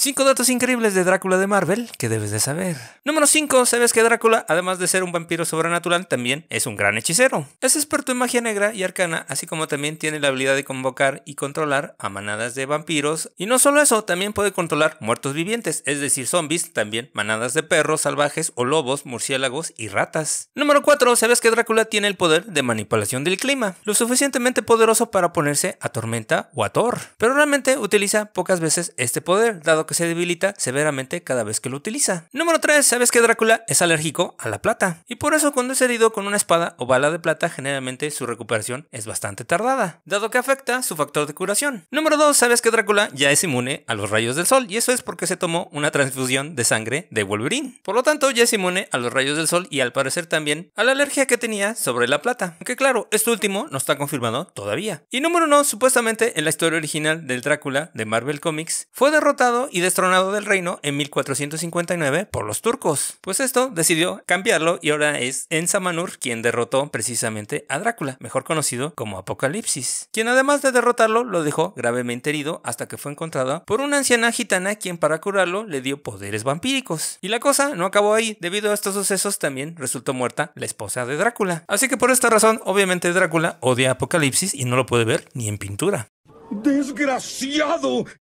5 datos increíbles de Drácula de Marvel que debes de saber. Número 5. ¿Sabes que Drácula, además de ser un vampiro sobrenatural, también es un gran hechicero? Es experto en magia negra y arcana, así como también tiene la habilidad de convocar y controlar a manadas de vampiros. Y no solo eso, también puede controlar muertos vivientes, es decir, zombies, también manadas de perros salvajes o lobos, murciélagos y ratas. Número 4. ¿Sabes que Drácula tiene el poder de manipulación del clima? Lo suficientemente poderoso para ponerse a Tormenta o a Thor. Pero realmente utiliza pocas veces este poder, dado que que se debilita severamente cada vez que lo utiliza. Número 3. Sabes que Drácula es alérgico a la plata y por eso cuando es herido con una espada o bala de plata generalmente su recuperación es bastante tardada, dado que afecta su factor de curación. Número 2. Sabes que Drácula ya es inmune a los rayos del sol y eso es porque se tomó una transfusión de sangre de Wolverine. Por lo tanto, ya es inmune a los rayos del sol y al parecer también a la alergia que tenía sobre la plata. Aunque claro, esto último no está confirmado todavía. Y número 1. Supuestamente en la historia original del Drácula de Marvel Comics fue derrotado y y destronado del reino en 1459 por los turcos. Pues esto decidió cambiarlo y ahora es Ensamanur quien derrotó precisamente a Drácula, mejor conocido como Apocalipsis, quien además de derrotarlo lo dejó gravemente herido hasta que fue encontrada por una anciana gitana quien para curarlo le dio poderes vampíricos. Y la cosa no acabó ahí, debido a estos sucesos también resultó muerta la esposa de Drácula. Así que por esta razón, obviamente Drácula odia Apocalipsis y no lo puede ver ni en pintura. ¡Desgraciado!